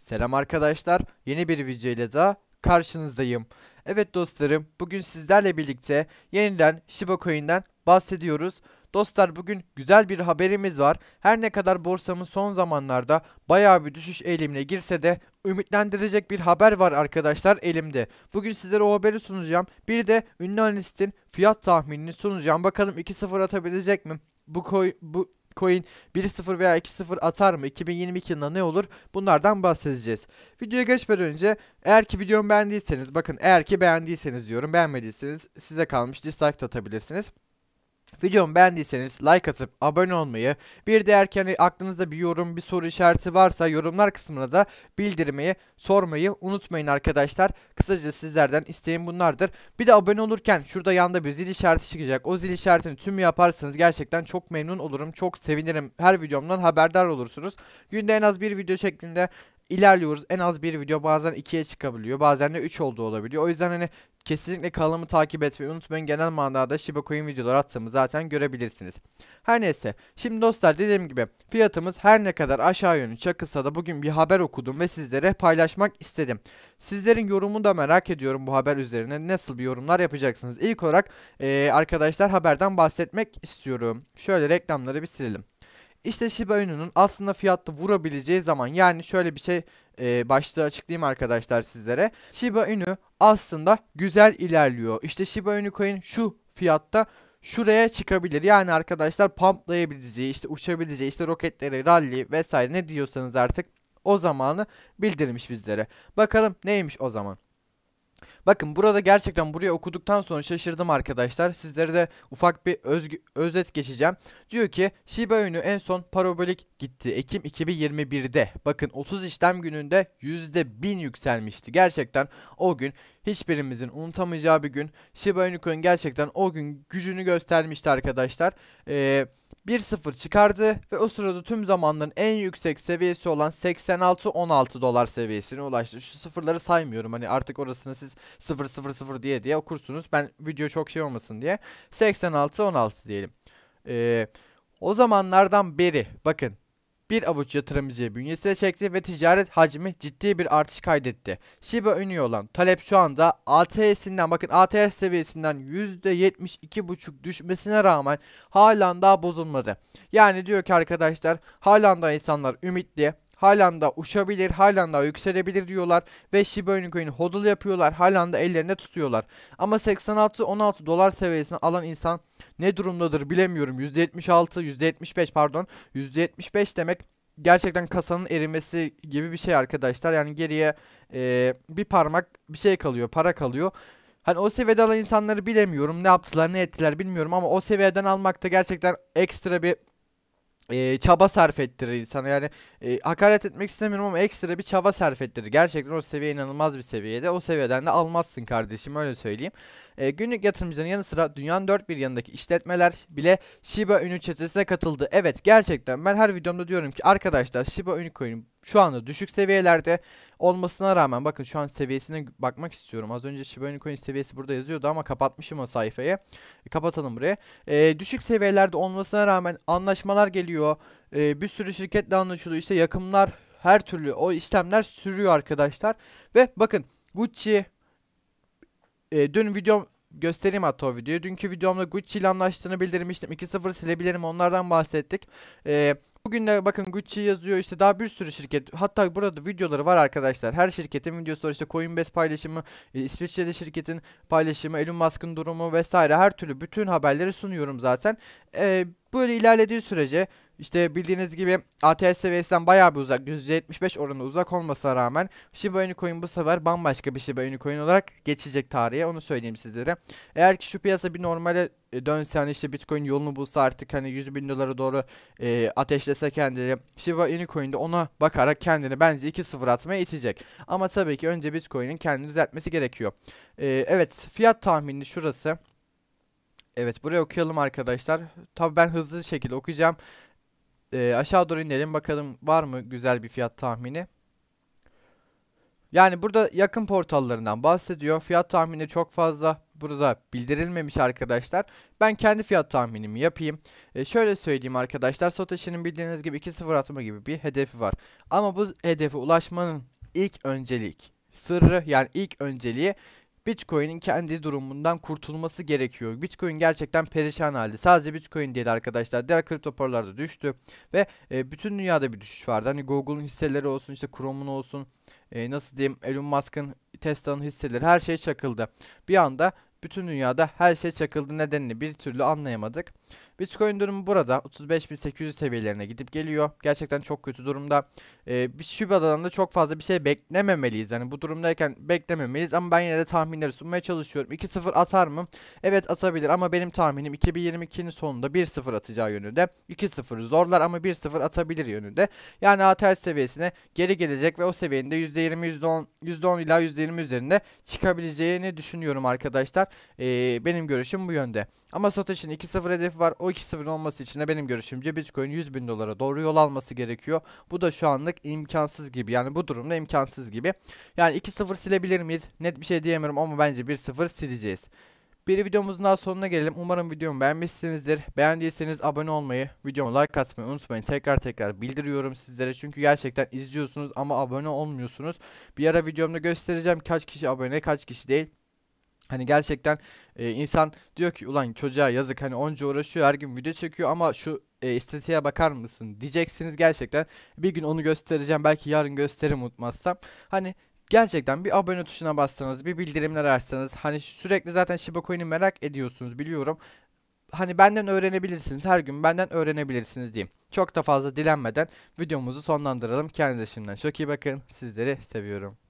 Selam arkadaşlar, yeni bir video ile daha karşınızdayım. Evet dostlarım, bugün sizlerle birlikte yeniden Shiba Coin'den bahsediyoruz. Dostlar bugün güzel bir haberimiz var. Her ne kadar borsamız son zamanlarda bayağı bir düşüş eğilimine girse de ümitlendirecek bir haber var arkadaşlar elimde. Bugün sizlere o haberi sunacağım. Bir de ünlü analistin fiyat tahminini sunacağım. Bakalım 2-0 atabilecek mi? Bu, koy, bu Coin 1-0 veya 2-0 atar mı? 2022 yılında ne olur? Bunlardan bahsedeceğiz. Videoya geçmeden önce eğer ki videomu beğendiyseniz bakın eğer ki beğendiyseniz diyorum beğenmediyseniz size kalmış dislike atabilirsiniz. Videomu beğendiyseniz like atıp abone olmayı, bir de erken hani aklınızda bir yorum, bir soru işareti varsa yorumlar kısmına da bildirmeyi, sormayı unutmayın arkadaşlar. Kısaca sizlerden isteğim bunlardır. Bir de abone olurken şurada yanda bir zil işareti çıkacak. O zil işaretini tüm yaparsanız gerçekten çok memnun olurum, çok sevinirim. Her videomdan haberdar olursunuz. Günde en az bir video şeklinde ilerliyoruz. En az bir video bazen 2'ye çıkabiliyor. Bazen de 3 olduğu olabiliyor. O yüzden hani kesinlikle kanalımı takip etmeyi unutmayın. Genel manada Shiba Coin videoları attığımı zaten görebilirsiniz. Her neyse. Şimdi dostlar dediğim gibi fiyatımız her ne kadar aşağı yönlü çakılsa da bugün bir haber okudum ve sizlere paylaşmak istedim. Sizlerin yorumunu da merak ediyorum bu haber üzerine. Nasıl bir yorumlar yapacaksınız? İlk olarak e, arkadaşlar haberden bahsetmek istiyorum. Şöyle reklamları bir silelim. İşte Shiba Inu'nun aslında fiyatta vurabileceği zaman yani şöyle bir şey e, başlığı açıklayayım arkadaşlar sizlere. Shiba Inu aslında güzel ilerliyor. İşte Shiba Inu coin şu fiyatta şuraya çıkabilir. Yani arkadaşlar pumplayabileceği, işte uçabileceği, işte roketleri, rally vesaire ne diyorsanız artık o zamanı bildirmiş bizlere. Bakalım neymiş o zaman. Bakın burada gerçekten buraya okuduktan sonra şaşırdım arkadaşlar. Sizlere de ufak bir özgü, özet geçeceğim. Diyor ki Shiba Inu en son parabolik gitti. Ekim 2021'de. Bakın 30 işlem gününde %1000 yükselmişti. Gerçekten o gün hiçbirimizin unutamayacağı bir gün. Shiba Inu'nun gerçekten o gün gücünü göstermişti arkadaşlar. Eee 1-0 çıkardı ve o sırada tüm zamanların en yüksek seviyesi olan 86-16 dolar seviyesine ulaştı. Şu sıfırları saymıyorum hani artık orasını siz 0-0-0 diye diye okursunuz. Ben video çok şey olmasın diye 86-16 diyelim. Ee, o zamanlardan beri bakın bir avuç yatırımcıyı bünyesine çekti ve ticaret hacmi ciddi bir artış kaydetti. Shiba Inu olan talep şu anda ATS'inden bakın ATS seviyesinden %72,5 düşmesine rağmen halen daha bozulmadı. Yani diyor ki arkadaşlar halen daha insanlar ümitli Halen da uçabilir, halen daha yükselebilir diyorlar ve Shiba Inu coin'i hodl yapıyorlar. Halen da ellerine tutuyorlar. Ama 86-16 dolar seviyesine alan insan ne durumdadır bilemiyorum. %76, %75 pardon. %75 demek gerçekten kasanın erimesi gibi bir şey arkadaşlar. Yani geriye e, bir parmak bir şey kalıyor, para kalıyor. Hani o seviyede alan insanları bilemiyorum. Ne yaptılar, ne ettiler bilmiyorum ama o seviyeden almak da gerçekten ekstra bir e, çaba sarf ettirir insana. Yani e, hakaret etmek istemiyorum ama ekstra bir çaba sarf ettirir. Gerçekten o seviye inanılmaz bir seviyede. O seviyeden de almazsın kardeşim öyle söyleyeyim. E, günlük yatırımcının yanı sıra dünyanın dört bir yanındaki işletmeler bile Shiba Inu çetesine katıldı. Evet gerçekten ben her videomda diyorum ki arkadaşlar Shiba Inu koyun şu anda düşük seviyelerde olmasına rağmen bakın şu an seviyesine bakmak istiyorum. Az önce Shiba Inu Coin seviyesi burada yazıyordu ama kapatmışım o sayfayı. E, kapatalım buraya. E, düşük seviyelerde olmasına rağmen anlaşmalar geliyor. E, bir sürü şirketle anlaşılıyor. İşte yakımlar her türlü o işlemler sürüyor arkadaşlar. Ve bakın Gucci e, dün video göstereyim hatta o videoyu. Dünkü videomda Gucci ile anlaştığını bildirmiştim. 2-0 silebilirim onlardan bahsettik. Eee Bugün de bakın Gucci yazıyor işte daha bir sürü şirket hatta burada videoları var arkadaşlar. Her şirketin videosu var işte Coinbase paylaşımı, e, İsviçre'de şirketin paylaşımı, Elon Musk'ın durumu vesaire her türlü bütün haberleri sunuyorum zaten. Ee, böyle ilerlediği sürece işte bildiğiniz gibi ATS seviyesinden bayağı bir uzak. %75 oranı uzak olmasına rağmen Shiba Unicoin bu sefer bambaşka bir Shiba Unicoin olarak geçecek tarihe. Onu söyleyeyim sizlere. Eğer ki şu piyasa bir normale e, dönse hani işte Bitcoin yolunu bulsa artık hani 100 bin dolara doğru e, ateşlese kendini Shiba Unicoin'de ona bakarak kendini bence 2-0 atmaya itecek. Ama tabii ki önce Bitcoin'in kendini düzeltmesi gerekiyor. E, evet fiyat tahmini şurası. Evet buraya okuyalım arkadaşlar. Tabii ben hızlı şekilde okuyacağım. E, aşağı doğru inelim bakalım var mı güzel bir fiyat tahmini. Yani burada yakın portallarından bahsediyor. Fiyat tahmini çok fazla burada bildirilmemiş arkadaşlar. Ben kendi fiyat tahminimi yapayım. E, şöyle söyleyeyim arkadaşlar. Satoshinin bildiğiniz gibi 2.0 atma gibi bir hedefi var. Ama bu hedefe ulaşmanın ilk öncelik sırrı yani ilk önceliği Bitcoin'in kendi durumundan kurtulması gerekiyor. Bitcoin gerçekten perişan halde. Sadece Bitcoin değil arkadaşlar. Diğer kripto paralarda düştü ve e, bütün dünyada bir düşüş vardı. Hani Google'un hisseleri olsun, işte Chrome'un olsun, e, nasıl diyeyim Elon Musk'ın, Tesla'nın hisseleri her şey çakıldı. Bir anda bütün dünyada her şey çakıldı nedenini bir türlü anlayamadık. Bitcoin durumu burada 35.800 seviyelerine gidip geliyor. Gerçekten çok kötü durumda. Ee, bir Shiba'dan da çok fazla bir şey beklememeliyiz. Yani bu durumdayken beklememeliyiz ama ben yine de tahminleri sunmaya çalışıyorum. 2-0 atar mı? Evet atabilir ama benim tahminim 2022'nin sonunda 1-0 atacağı yönünde. 2-0 zorlar ama 1-0 atabilir yönünde. Yani ATR seviyesine geri gelecek ve o seviyenin de %20 %10, %10 ila %20 üzerinde çıkabileceğini düşünüyorum arkadaşlar. Ee, benim görüşüm bu yönde. Ama Satoshi'nin 2.0 hedefi var. O 2.0'ın olması için de benim görüşümce Bitcoin 100 bin dolara doğru yol alması gerekiyor. Bu da şu anlık imkansız gibi. Yani bu durumda imkansız gibi. Yani 2.0 silebilir miyiz? Net bir şey diyemiyorum ama bence 1.0 sileceğiz. Bir videomuzun daha sonuna gelelim. Umarım videomu beğenmişsinizdir. Beğendiyseniz abone olmayı, videomu like atmayı unutmayın. Tekrar tekrar bildiriyorum sizlere. Çünkü gerçekten izliyorsunuz ama abone olmuyorsunuz. Bir ara videomda göstereceğim kaç kişi abone, kaç kişi değil. Hani gerçekten e, insan diyor ki ulan çocuğa yazık hani onca uğraşıyor her gün video çekiyor ama şu e, istatistiğe bakar mısın diyeceksiniz gerçekten. Bir gün onu göstereceğim belki yarın gösteririm unutmazsam. Hani gerçekten bir abone tuşuna bassanız bir bildirimler açsanız hani sürekli zaten Shiba Coin'i merak ediyorsunuz biliyorum. Hani benden öğrenebilirsiniz her gün benden öğrenebilirsiniz diyeyim. Çok da fazla dilenmeden videomuzu sonlandıralım. Kendinize şimdiden çok iyi bakın sizleri seviyorum.